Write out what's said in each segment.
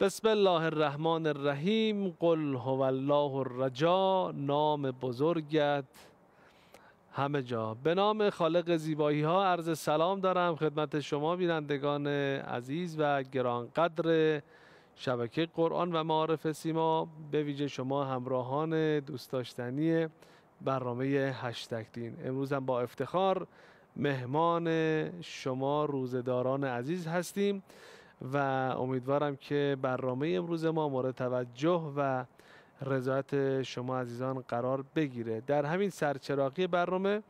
بسم الله الرحمن الرحیم قل هو الله الرجا نام بزرگت همه جا به نام خالق زیبایی ها عرض سلام دارم خدمت شما بینندگان عزیز و گرانقدر شبکه قرآن و معارف سیما به ویژه شما همراهان دوست داشتنی برنامه هشتگ دین امروز هم با افتخار مهمان شما روزداران عزیز هستیم و امیدوارم که برنامه امروز ما مورد توجه و رضایت شما عزیزان قرار بگیره در همین سرچراقی برنامه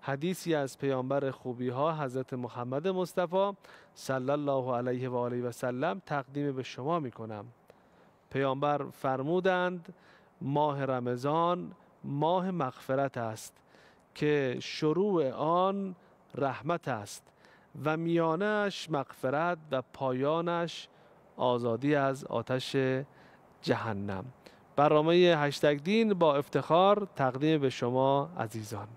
حدیثی از پیامبر خوبی ها حضرت محمد مصطفی صلی الله علیه و آله و سلم تقدیم به شما می کنم پیامبر فرمودند ماه رمضان ماه مغفرت است که شروع آن رحمت است و میانش مغفرت و پایانش آزادی از آتش جهنم برنامه هشتگ دین با افتخار تقدیم به شما عزیزان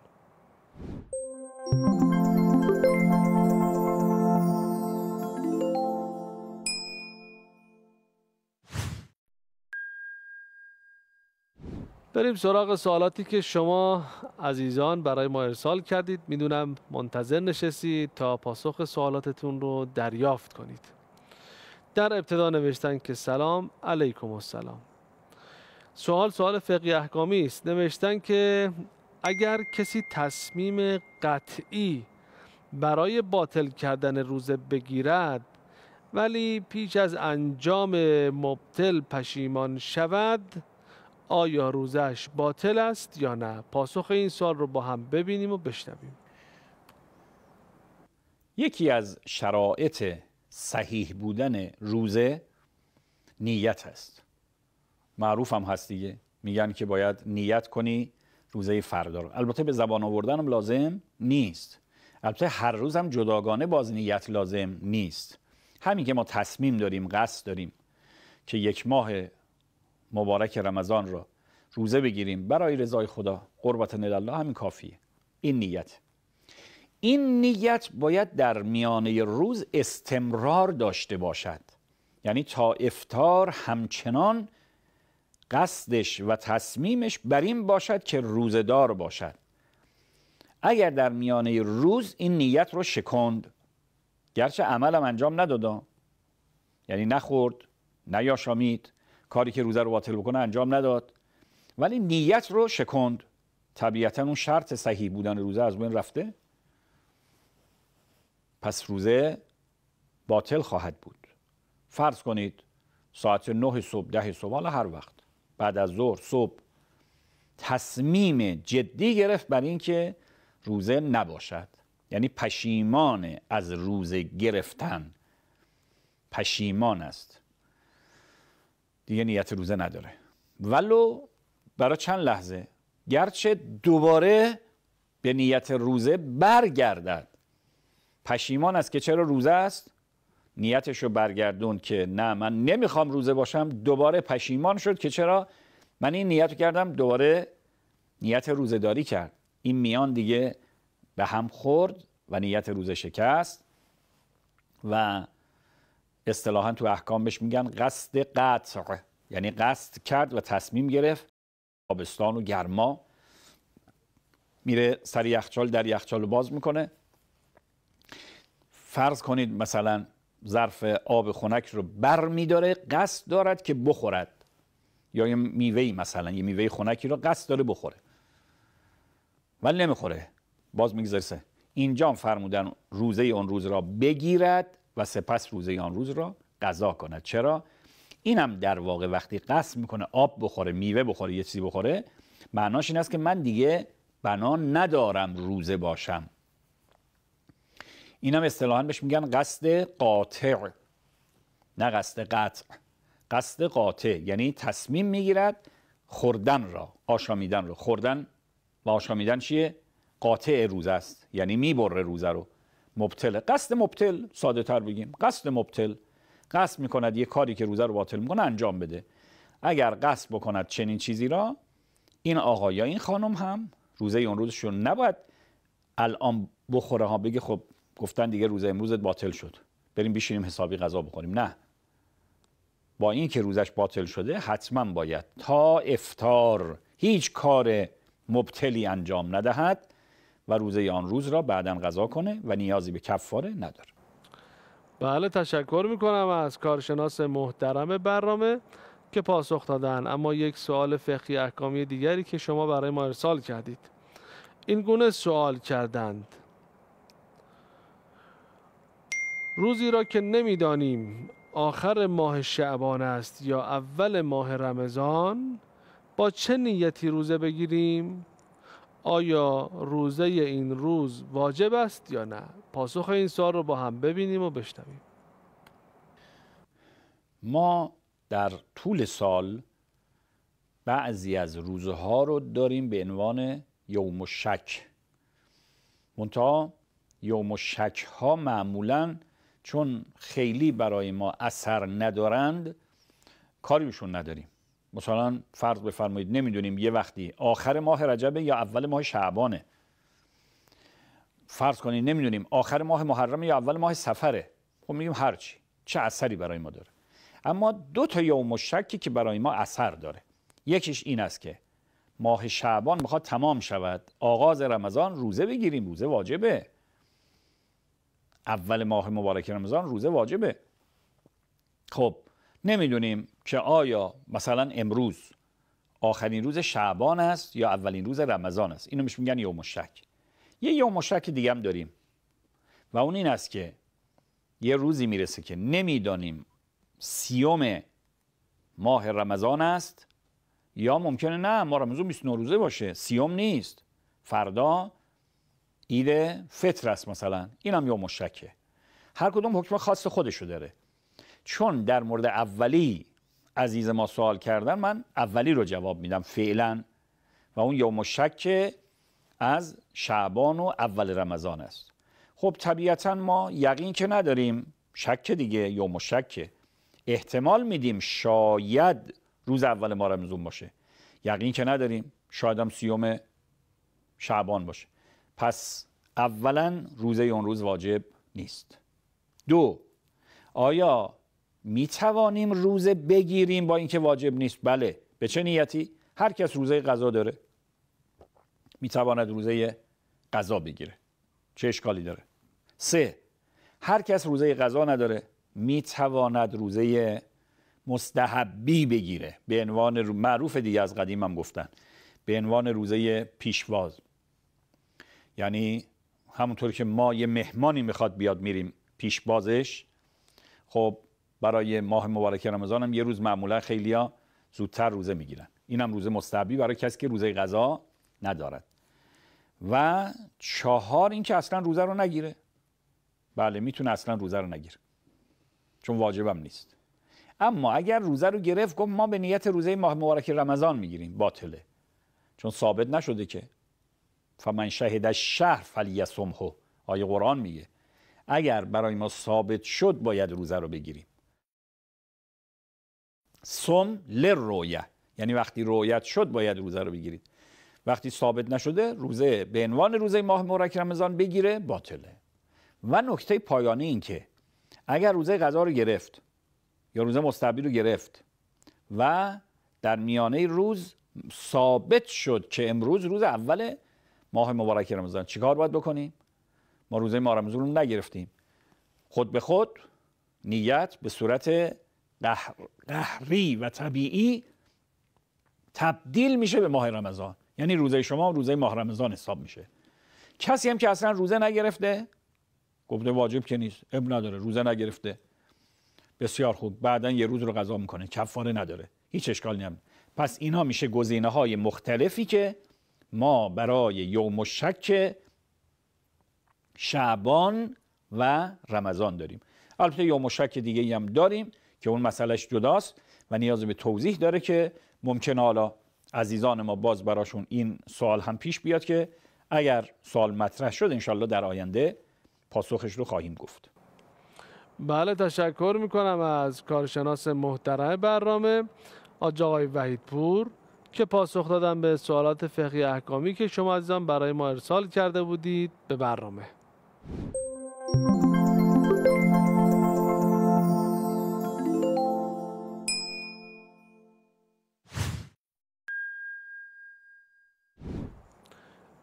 بریم سراغ سوالاتی که شما عزیزان برای ما ارسال کردید میدونم منتظر نشستید تا پاسخ سوالاتتون رو دریافت کنید در ابتدا نوشتن که سلام علیکم السلام سوال سوال فقی احکامی است نوشتن که اگر کسی تصمیم قطعی برای باطل کردن روزه بگیرد ولی پیش از انجام مبتل پشیمان شود آیا روزش باطل است یا نه پاسخ این سال رو با هم ببینیم و بشنویم یکی از شرایط صحیح بودن روزه نیت است معروف هم هست دیگه میگن که باید نیت کنی روزه فردا رو البته به زبان آوردنم لازم نیست البته هر روز هم جداگانه باز نیت لازم نیست همین که ما تصمیم داریم قصد داریم که یک ماه مبارک رمضان رو روزه بگیریم برای رضای خدا قربت الله همین کافیه این نیت این نیت باید در میانه روز استمرار داشته باشد یعنی تا افتار همچنان قصدش و تصمیمش بر این باشد که روزدار باشد اگر در میانه روز این نیت رو شکند گرچه عملم انجام ندادا یعنی نخورد نیاشامید کاری که روزه رو باطل بکنه انجام نداد ولی نیت رو شکند طبیعتا اون شرط صحیح بودن روزه از بین رفته پس روزه باطل خواهد بود فرض کنید ساعت 9 صبح ده صبح حالا هر وقت بعد از ظهر صبح تصمیم جدی گرفت بر اینکه روزه نباشد یعنی پشیمان از روزه گرفتن پشیمان است دیگه نیت روزه نداره ولو برای چند لحظه گرچه دوباره به نیت روزه برگردد پشیمان است که چرا روزه است نیتش رو برگردون که نه من نمیخوام روزه باشم دوباره پشیمان شد که چرا من این نیت رو کردم دوباره نیت روزه داری کرد این میان دیگه به هم خورد و نیت روزه شکست و اصطلاحا تو احکام بهش میگن قصد قطع یعنی قصد کرد و تصمیم گرفت آبستان و گرما میره سر یخچال در یخچال باز میکنه فرض کنید مثلا ظرف آب خنک رو بر میداره قصد دارد که بخورد یا یه میوهی مثلا یه میوه خنکی رو قصد داره بخوره ولی نمیخوره باز میگذرسه اینجا فرمودن روزه اون روز را بگیرد و سپس روزه آن روز را غذا کند چرا اینم در واقع وقتی قصد میکنه آب بخوره میوه بخوره یه چیزی بخوره معناش این است که من دیگه بنا ندارم روزه باشم اینم هم اصطلاحا بهش میگن قصد قاطع نه قصد قطع قصد قاطع یعنی تصمیم میگیرد خوردن را آشامیدن را خوردن و آشامیدن چیه قاطع روزه است یعنی میبره روزه رو مبتله قصد مبتل ساده تر بگیم قصد مبتل قصد میکند یه کاری که روزه رو باطل میکنه انجام بده اگر قصد بکند چنین چیزی را این آقا یا این خانم هم روزه اون روزشون نباید الان بخوره ها بگه خب گفتن دیگه روزه امروزت باطل شد بریم بشینیم حسابی غذا بخوریم نه با اینکه که روزش باطل شده حتما باید تا افتار هیچ کار مبتلی انجام ندهد و روزه آن روز را بعدا غذا کنه و نیازی به کفاره نداره بله تشکر میکنم از کارشناس محترم برنامه که پاسخ دادن اما یک سوال فقهی احکامی دیگری که شما برای ما ارسال کردید این گونه سوال کردند روزی را که نمیدانیم آخر ماه شعبان است یا اول ماه رمضان با چه نیتی روزه بگیریم آیا روزه این روز واجب است یا نه؟ پاسخ این سوال رو با هم ببینیم و بشنویم ما در طول سال بعضی از روزه ها رو داریم به عنوان یوم شک منتها یوم شک ها معمولا چون خیلی برای ما اثر ندارند کاریشون نداریم مثلا فرض بفرمایید نمیدونیم یه وقتی آخر ماه رجب یا اول ماه شعبانه فرض کنید نمیدونیم آخر ماه محرم یا اول ماه سفره خب میگیم هرچی چه اثری برای ما داره اما دو تا یوم مشکی که برای ما اثر داره یکیش این است که ماه شعبان میخواد تمام شود آغاز رمضان روزه بگیریم روزه واجبه اول ماه مبارک رمضان روزه واجبه خب نمیدونیم که آیا مثلا امروز آخرین روز شعبان است یا اولین روز رمضان است اینو میشه میگن یوم شک یه یوم شک دیگه هم داریم و اون این است که یه روزی میرسه که نمیدانیم سیوم ماه رمضان است یا ممکنه نه ما رمضان 29 روزه باشه سیوم نیست فردا ایده فطر است مثلا این هم یوم شکه هر کدوم حکم خاص خودشو داره چون در مورد اولی عزیز ما سوال کردن من اولی رو جواب میدم فعلا و اون یوم شک از شعبان و اول رمضان است خب طبیعتا ما یقین که نداریم شک دیگه یوم شک احتمال میدیم شاید روز اول ما رمضان باشه یقین که نداریم شاید هم سیوم شعبان باشه پس اولا روزه اون روز واجب نیست دو آیا می توانیم روزه بگیریم با اینکه واجب نیست بله به چه نیتی هر کس روزه قضا داره می تواند روزه قضا بگیره چه اشکالی داره سه هر کس روزه قضا نداره می تواند روزه مستحبی بگیره به عنوان معروف دیگه از قدیم هم گفتن به عنوان روزه پیشواز یعنی همونطور که ما یه مهمانی میخواد بیاد میریم پیشوازش. خب برای ماه مبارک رمضان هم یه روز معمولا خیلیا زودتر روزه میگیرن اینم روزه مستحبی برای کسی که روزه غذا ندارد و چهار اینکه اصلا روزه رو نگیره بله میتونه اصلا روزه رو نگیره چون واجبم نیست اما اگر روزه رو گرفت گفت ما به نیت روزه ماه مبارک رمضان میگیریم باطله چون ثابت نشده که فمن شهد شهر فلیصمه آیه قرآن میگه اگر برای ما ثابت شد باید روزه رو بگیریم سم رویه یعنی وقتی رویت شد باید روزه رو بگیرید وقتی ثابت نشده روزه به عنوان روزه ماه مبارک رمضان بگیره باطله و نکته پایانی این که اگر روزه غذا رو گرفت یا روزه مستبی رو گرفت و در میانه روز ثابت شد که امروز روز اول ماه مبارک رمضان چیکار باید بکنیم ما روزه ماه رمضان رو نگرفتیم خود به خود نیت به صورت قهری و طبیعی تبدیل میشه به ماه رمضان یعنی روزه شما روزه ماه رمضان حساب میشه کسی هم که اصلا روزه نگرفته گفته واجب که نیست اب نداره روزه نگرفته بسیار خوب بعدا یه روز رو غذا میکنه کفاره نداره هیچ اشکالی نیم پس اینا میشه گزینه های مختلفی که ما برای یوم شک شعبان و رمضان داریم البته یوم شک دیگه هم داریم که اون مسئلهش جداست و نیاز به توضیح داره که ممکنه حالا عزیزان ما باز براشون این سوال هم پیش بیاد که اگر سوال مطرح شد انشالله در آینده پاسخش رو خواهیم گفت بله تشکر میکنم از کارشناس محترم برنامه آج آقای وحیدپور که پاسخ دادن به سوالات فقهی احکامی که شما عزیزان برای ما ارسال کرده بودید به برنامه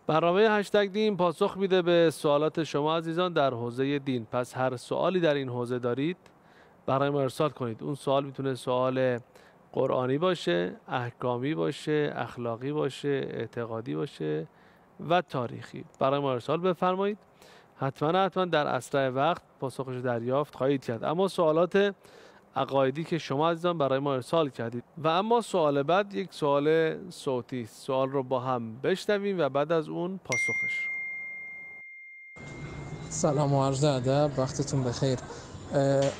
برنامه هشتگ دین پاسخ میده به سوالات شما عزیزان در حوزه دین پس هر سوالی در این حوزه دارید برای ما ارسال کنید اون سوال میتونه سوال قرآنی باشه احکامی باشه اخلاقی باشه اعتقادی باشه و تاریخی برای ما ارسال بفرمایید حتما حتما در اسرع وقت پاسخش دریافت خواهید کرد اما سوالات عقایدی که شما عزیزان برای ما ارسال کردید و اما سوال بعد یک سوال صوتی سوال رو با هم بشنویم و بعد از اون پاسخش سلام و عرض ادب وقتتون بخیر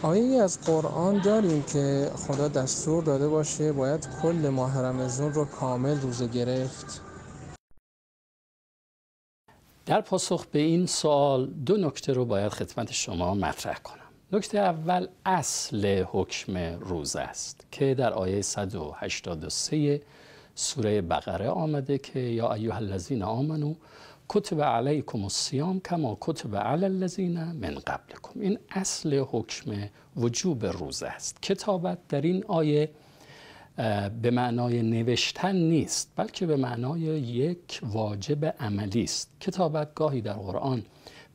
آیه از قرآن داریم که خدا دستور داده باشه باید کل ماه رمضان رو کامل روزه گرفت در پاسخ به این سوال دو نکته رو باید خدمت شما مطرح کنم نکته اول اصل حکم روزه است که در آیه 183 سوره بقره آمده که یا ایها الذین آمنو کتب علیکم الصیام کما کتب علی الذین من قبلکم این اصل حکم وجوب روزه است کتابت در این آیه به معنای نوشتن نیست بلکه به معنای یک واجب عملی است کتابت گاهی در قرآن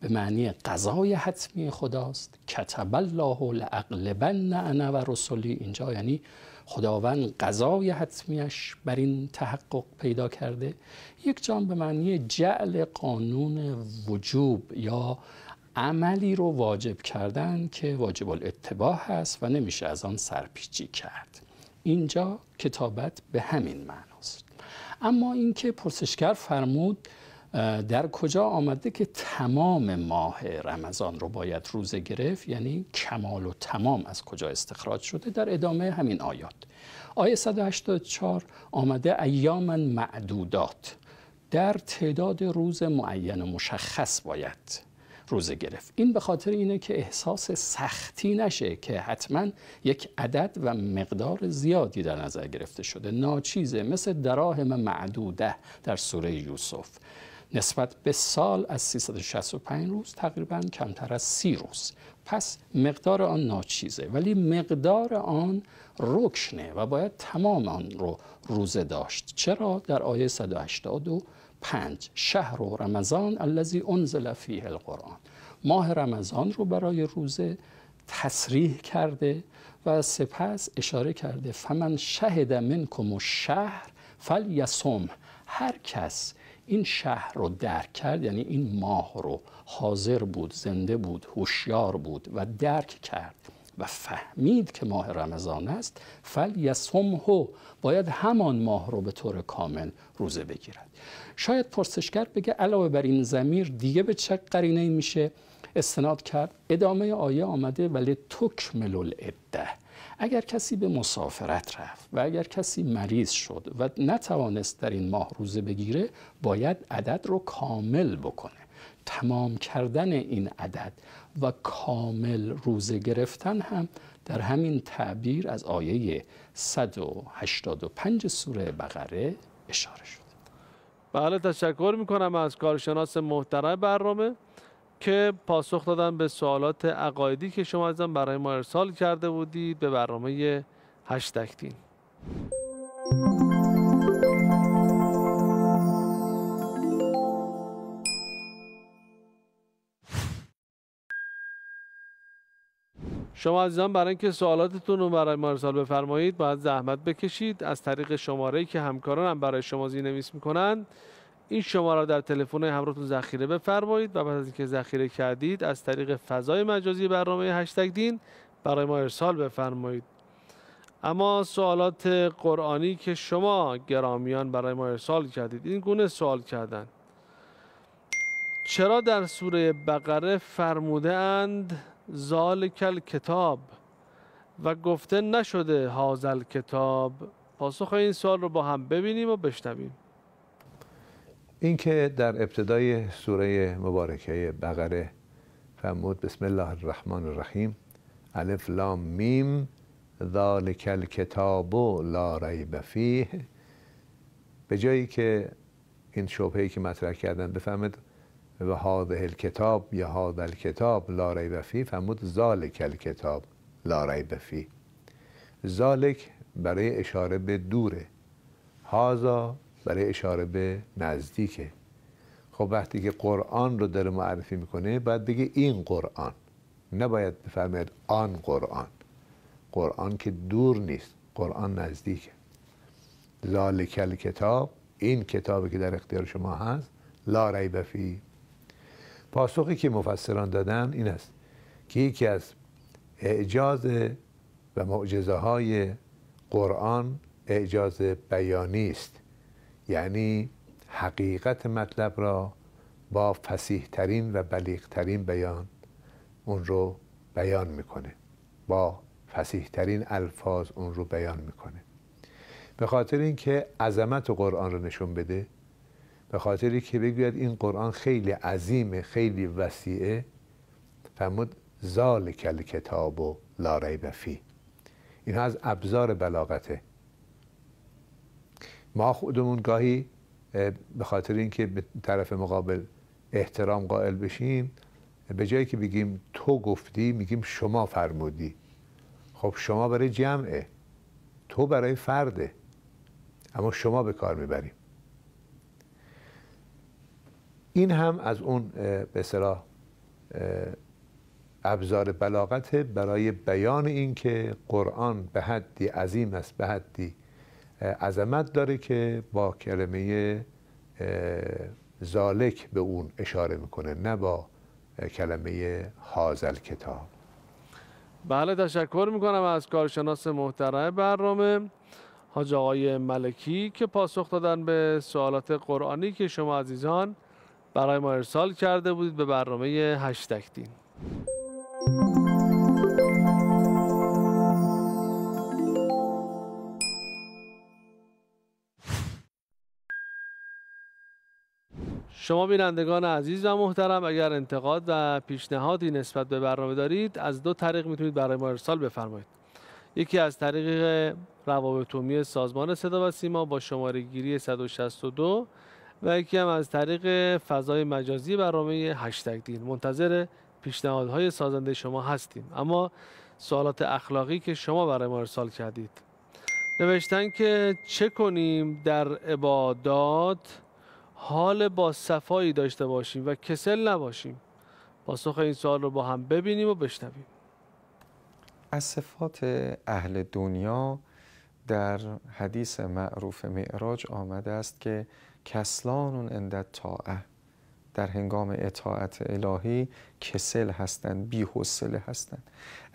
به معنی قضای حتمی خداست کتب الله لاغلبن انا و رسولی اینجا یعنی خداوند قضای حتمیش بر این تحقق پیدا کرده یک جان به معنی جعل قانون وجوب یا عملی رو واجب کردن که واجب الاتباع هست و نمیشه از آن سرپیچی کرد اینجا کتابت به همین معناست اما اینکه پرسشگر فرمود در کجا آمده که تمام ماه رمضان رو باید روزه گرفت یعنی کمال و تمام از کجا استخراج شده در ادامه همین آیات آیه 184 آمده ایاما معدودات در تعداد روز معین و مشخص باید روزه گرفت این به خاطر اینه که احساس سختی نشه که حتما یک عدد و مقدار زیادی در نظر گرفته شده ناچیزه مثل دراهم معدوده در سوره یوسف نسبت به سال از 365 روز تقریبا کمتر از 30 روز پس مقدار آن ناچیزه ولی مقدار آن رکنه و باید تمام آن رو روزه داشت چرا در آیه 185 شهر و رمضان الذی انزل فیه القرآن ماه رمضان رو برای روزه تصریح کرده و سپس اشاره کرده فمن شهد منکم و شهر فل یسوم هر کس این شهر رو درک کرد یعنی این ماه رو حاضر بود زنده بود هوشیار بود و درک کرد و فهمید که ماه رمضان است فل یسمهو باید همان ماه رو به طور کامل روزه بگیرد شاید پرسشگر بگه علاوه بر این زمیر دیگه به چه قرینه میشه استناد کرد ادامه آیه آمده ولی تکمل العده اگر کسی به مسافرت رفت و اگر کسی مریض شد و نتوانست در این ماه روزه بگیره باید عدد رو کامل بکنه تمام کردن این عدد و کامل روزه گرفتن هم در همین تعبیر از آیه 185 سوره بقره اشاره شده بله تشکر میکنم از کارشناس محترم برنامه که پاسخ دادن به سوالات عقایدی که شما ازم برای ما ارسال کرده بودید به برنامه هشتکتین شما عزیزان برای اینکه سوالاتتون رو برای ما ارسال بفرمایید باید زحمت بکشید از طریق شماره که همکارانم هم برای شما زیرنویس میکنند این شماره را در تلفن همراهتون ذخیره بفرمایید و بعد از اینکه ذخیره کردید از طریق فضای مجازی برنامه هشتگ دین برای ما ارسال بفرمایید اما سوالات قرآنی که شما گرامیان برای ما ارسال کردید این گونه سوال کردن چرا در سوره بقره فرموده اند زالکل کتاب و گفته نشده هازل کتاب پاسخ این سوال رو با هم ببینیم و بشنویم اینکه در ابتدای سوره مبارکه بقره فرمود بسم الله الرحمن الرحیم الف لام میم ذالک الکتاب لا ریب فیه به جایی که این شبهه که مطرح کردن بفهمید و هذه الکتاب یا هذا الکتاب لا ریب فیه فرمود ذالک الکتاب لا ریب فیه ذالک برای اشاره به دوره هذا برای اشاره به نزدیکه خب وقتی که قرآن رو داره معرفی میکنه باید بگه این قرآن نباید بفرماید آن قرآن قرآن که دور نیست قرآن نزدیکه ذالکل کتاب این کتابی که در اختیار شما هست لا ریب فی پاسخی که مفسران دادن این است که یکی از اعجاز و معجزه های قرآن اعجاز بیانی است یعنی حقیقت مطلب را با فسیح ترین و بلیغ ترین بیان اون رو بیان میکنه با فسیح ترین الفاظ اون رو بیان میکنه به خاطر اینکه عظمت قرآن رو نشون بده به خاطری که بگوید این قرآن خیلی عظیمه خیلی وسیعه فرمود زال کل کتاب و لا ریب فی از ابزار بلاغته ما خودمون گاهی به خاطر اینکه به طرف مقابل احترام قائل بشیم به جایی که بگیم تو گفتی میگیم شما فرمودی خب شما برای جمعه تو برای فرده اما شما به کار میبریم این هم از اون به ابزار بلاغت برای بیان اینکه قرآن به حدی عظیم است به حدی عظمت داره که با کلمه زالک به اون اشاره میکنه نه با کلمه حازل کتاب بله تشکر میکنم از کارشناس محترم برنامه حاج آقای ملکی که پاسخ دادن به سوالات قرآنی که شما عزیزان برای ما ارسال کرده بودید به برنامه هشتک دین شما بینندگان عزیز و محترم اگر انتقاد و پیشنهادی نسبت به برنامه دارید از دو طریق میتونید برای ما ارسال بفرمایید یکی از طریق روابط سازمان صدا و سیما با شماره گیری 162 و یکی هم از طریق فضای مجازی برنامه هشتگ دین منتظر پیشنهادهای سازنده شما هستیم اما سوالات اخلاقی که شما برای ما ارسال کردید نوشتن که چه کنیم در عبادات حال با صفایی داشته باشیم و کسل نباشیم پاسخ این سوال رو با هم ببینیم و بشنویم از صفات اهل دنیا در حدیث معروف معراج آمده است که کسلان اندت تاعه در هنگام اطاعت الهی کسل هستند بی حوصله هستند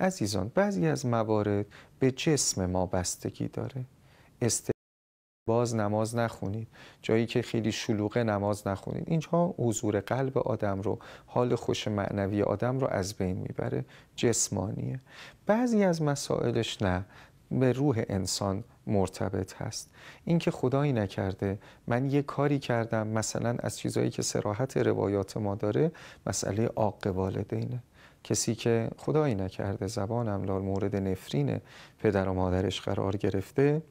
عزیزان بعضی از موارد به جسم ما بستگی داره است باز نماز نخونید جایی که خیلی شلوغه نماز نخونید اینجا حضور قلب آدم رو حال خوش معنوی آدم رو از بین میبره جسمانیه بعضی از مسائلش نه به روح انسان مرتبط هست اینکه خدایی نکرده من یه کاری کردم مثلا از چیزایی که سراحت روایات ما داره مسئله عاق والدینه کسی که خدایی نکرده زبانم لال مورد نفرین پدر و مادرش قرار گرفته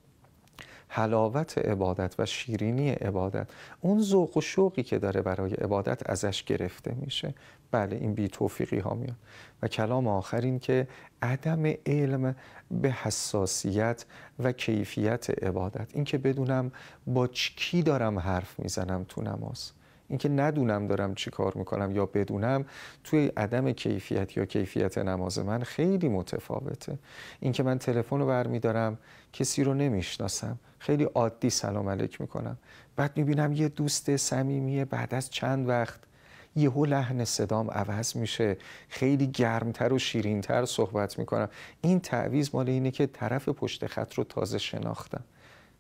حلاوت عبادت و شیرینی عبادت اون ذوق و شوقی که داره برای عبادت ازش گرفته میشه بله این بی توفیقی ها میاد و کلام آخر این که عدم علم به حساسیت و کیفیت عبادت این که بدونم با کی دارم حرف میزنم تو نماز اینکه ندونم دارم چی کار میکنم یا بدونم توی عدم کیفیت یا کیفیت نماز من خیلی متفاوته اینکه من تلفن رو برمیدارم کسی رو نمیشناسم خیلی عادی سلام علیک میکنم بعد میبینم یه دوست صمیمیه بعد از چند وقت یهو لحن صدام عوض میشه خیلی گرمتر و شیرینتر صحبت میکنم این تعویز مال اینه که طرف پشت خط رو تازه شناختم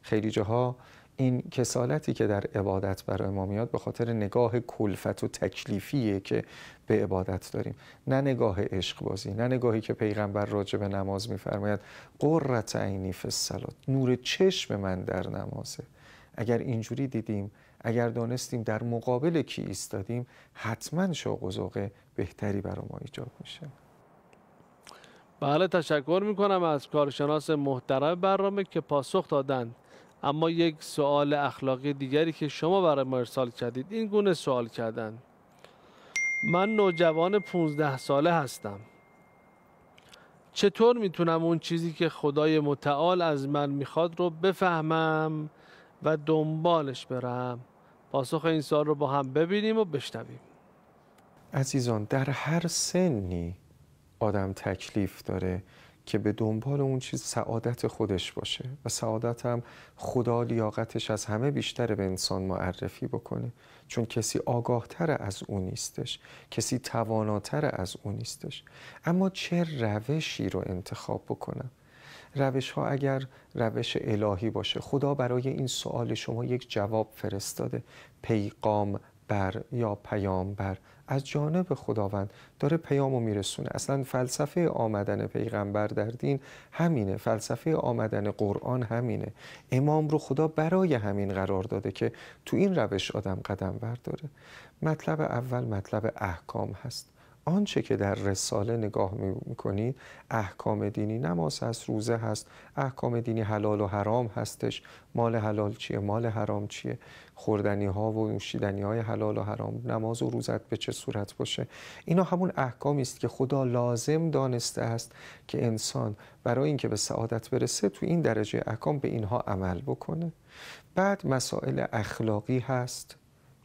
خیلی جاها این کسالتی که در عبادت برای ما میاد به خاطر نگاه کلفت و تکلیفیه که به عبادت داریم نه نگاه عشق بازی نه نگاهی که پیغمبر راجع به نماز میفرماید قرت عینی فی نور چشم من در نمازه اگر اینجوری دیدیم اگر دانستیم در مقابل کی ایستادیم حتما شوق و ذوق بهتری برای ما ایجاد میشه بله تشکر میکنم از کارشناس محترم برنامه که پاسخ دادن اما یک سوال اخلاقی دیگری که شما برای ما ارسال کردید این گونه سوال کردن من نوجوان 15 ساله هستم چطور میتونم اون چیزی که خدای متعال از من میخواد رو بفهمم و دنبالش برم پاسخ این سوال رو با هم ببینیم و بشنویم عزیزان در هر سنی آدم تکلیف داره که به دنبال اون چیز سعادت خودش باشه و سعادت هم خدا لیاقتش از همه بیشتر به انسان معرفی بکنه چون کسی آگاهتر از اون نیستش کسی تواناتر از اون نیستش اما چه روشی رو انتخاب بکنم روش ها اگر روش الهی باشه خدا برای این سوال شما یک جواب فرستاده پیغام بر یا پیامبر از جانب خداوند داره پیام و میرسونه اصلا فلسفه آمدن پیغمبر در دین همینه فلسفه آمدن قرآن همینه امام رو خدا برای همین قرار داده که تو این روش آدم قدم برداره مطلب اول مطلب احکام هست آنچه که در رساله نگاه میکنید احکام دینی نماز هست روزه هست احکام دینی حلال و حرام هستش مال حلال چیه مال حرام چیه خوردنی ها و نوشیدنی های حلال و حرام نماز و روزت به چه صورت باشه اینا همون احکامی است که خدا لازم دانسته است که انسان برای اینکه به سعادت برسه تو این درجه احکام به اینها عمل بکنه بعد مسائل اخلاقی هست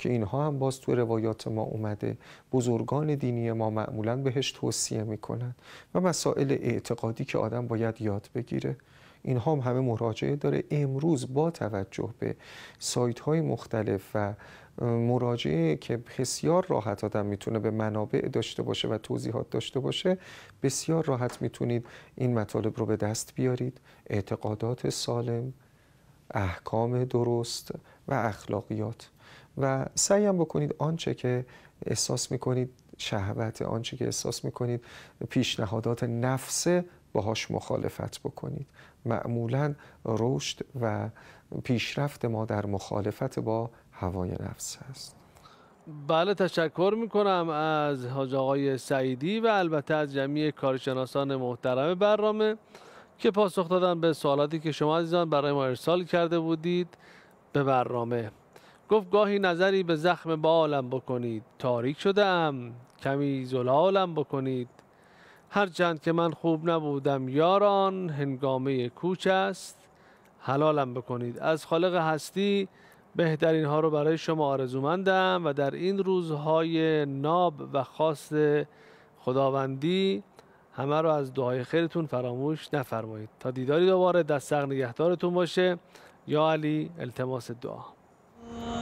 که اینها هم باز تو روایات ما اومده بزرگان دینی ما معمولا بهش توصیه میکنن و مسائل اعتقادی که آدم باید یاد بگیره اینها هم همه مراجعه داره امروز با توجه به سایت های مختلف و مراجعه که بسیار راحت آدم میتونه به منابع داشته باشه و توضیحات داشته باشه بسیار راحت میتونید این مطالب رو به دست بیارید اعتقادات سالم احکام درست و اخلاقیات و سعیم هم بکنید آنچه که احساس میکنید شهوت آنچه که احساس میکنید پیشنهادات نفسه باهاش مخالفت بکنید معمولا رشد و پیشرفت ما در مخالفت با هوای نفس است بله تشکر میکنم از حاج آقای سعیدی و البته از جمعی کارشناسان محترم برنامه که پاسخ دادن به سوالاتی که شما عزیزان برای ما ارسال کرده بودید به برنامه گفت گاهی نظری به زخم بالم بکنید تاریک شدم کمی زلالم بکنید هرچند که من خوب نبودم یاران هنگامه کوچ است حلالم بکنید از خالق هستی بهترین ها رو برای شما آرزومندم و در این روزهای ناب و خاص خداوندی همه رو از دعای خیرتون فراموش نفرمایید تا دیداری دوباره دست نگهدارتون باشه یا علی التماس دعا